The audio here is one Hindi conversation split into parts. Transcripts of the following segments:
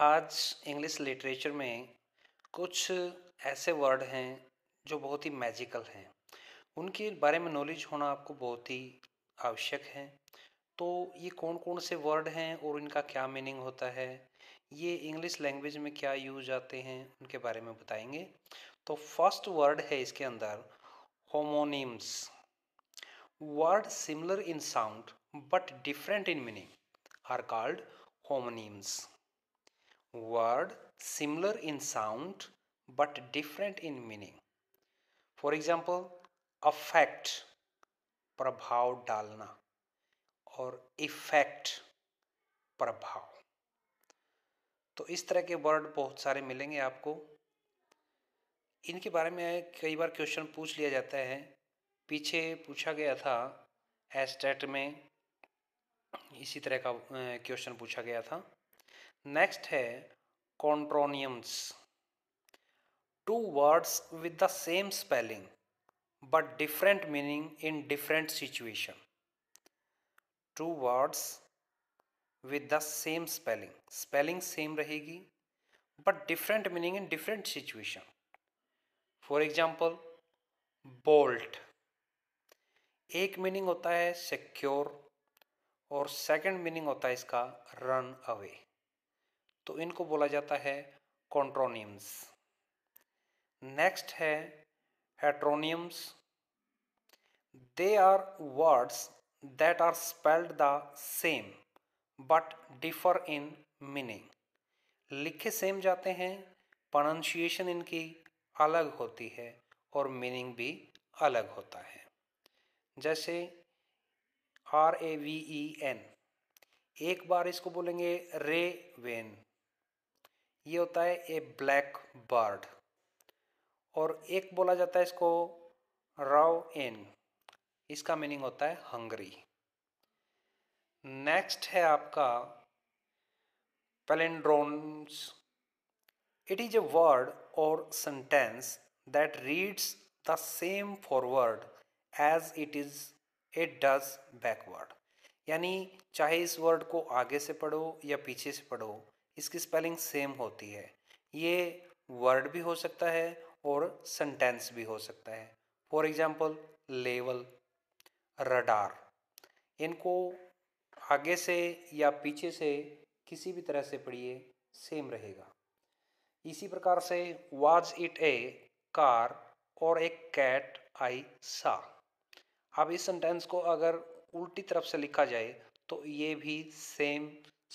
आज इंग्लिश लिटरेचर में कुछ ऐसे वर्ड हैं जो बहुत ही मैजिकल हैं उनके बारे में नॉलेज होना आपको बहुत ही आवश्यक है तो ये कौन कौन से वर्ड हैं और इनका क्या मीनिंग होता है ये इंग्लिश लैंग्वेज में क्या यूज आते हैं उनके बारे में बताएंगे तो फर्स्ट वर्ड है इसके अंदर homonyms word similar in sound but different in meaning are called homonyms word similar in sound but different in meaning. For example, affect प्रभाव डालना और इफेक्ट प्रभाव तो इस तरह के वर्ड बहुत सारे मिलेंगे आपको इनके बारे में कई बार क्वेश्चन पूछ लिया जाता है पीछे पूछा गया था एस्टेट में इसी तरह का क्वेश्चन पूछा गया था नेक्स्ट है contronyms two words with the same spelling but different meaning in different situation two words with the same spelling spelling same रहेगी but different meaning in different situation for example bolt एक मीनिंग होता है सिक्योर और सेकेंड मीनिंग होता है इसका रन अवे तो इनको बोला जाता है कॉन्ट्रोनियम्स नेक्स्ट है heteronyms they are words that are spelled the same but differ in meaning लिखे सेम जाते हैं प्रोनाशिएशन इनकी अलग होती है और मीनिंग भी अलग होता है जैसे R A V E N एक बार इसको बोलेंगे रे वेन ये होता है ए ब्लैक बर्ड और एक बोला जाता है इसको राव इन इसका मीनिंग होता है हंगरी नेक्स्ट है आपका palindromes it is a word और sentence that reads the same forward as it is it does backward यानी चाहे इस वर्ड को आगे से पढ़ो या पीछे से पढ़ो इसकी स्पेलिंग सेम होती है ये वर्ड भी हो सकता है और सेंटेंस भी हो सकता है फॉर एग्जाम्पल लेवल रडार इनको आगे से या पीछे से किसी भी तरह से पढ़िए सेम रहेगा इसी प्रकार से वाज इट ए कार और एक कैट आई सा अब इस सेंटेंस को अगर उल्टी तरफ से लिखा जाए तो ये भी सेम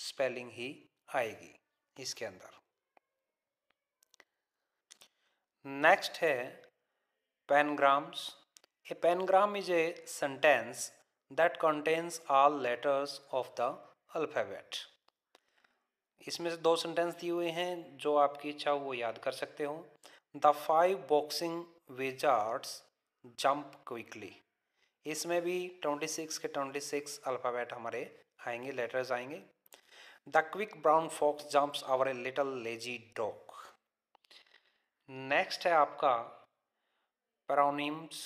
स्पेलिंग ही आएगी इसके अंदर नेक्स्ट है pangrams a pangram is a sentence that contains all letters of the alphabet इसमें से दो सेंटेंस दिए हुए हैं जो आपकी इच्छा हो वो याद कर सकते हो the five boxing wizards jump quickly इसमें भी ट्वेंटी सिक्स के ट्वेंटी सिक्स अल्फ़ाबेट हमारे आएंगे लेटर्स आएंगे the quick brown fox jumps over a little lazy dog next है आपका paronyms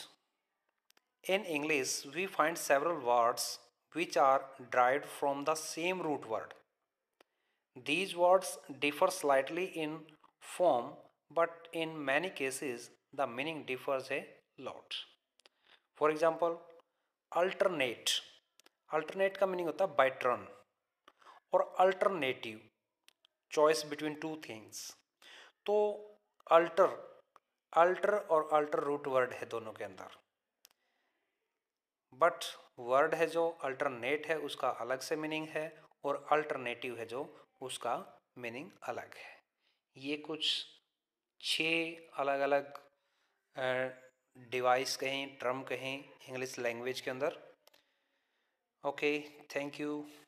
in English we find several words which are derived from the same root word these words differ slightly in form but in many cases the meaning differs a lot for example alternate alternate का मीनिंग होता है बाई टर्न और alternative choice between two things तो अल्टर अल्टर और अल्टर रूट वर्ड है दोनों के अंदर बट वर्ड है जो अल्टरनेट है उसका अलग से मीनिंग है और अल्टरनेटिव है जो उसका मीनिंग अलग है ये कुछ छः अलग अलग डिवाइस कहें ट्रम कहें इंग्लिश लैंग्वेज के अंदर ओके थैंक यू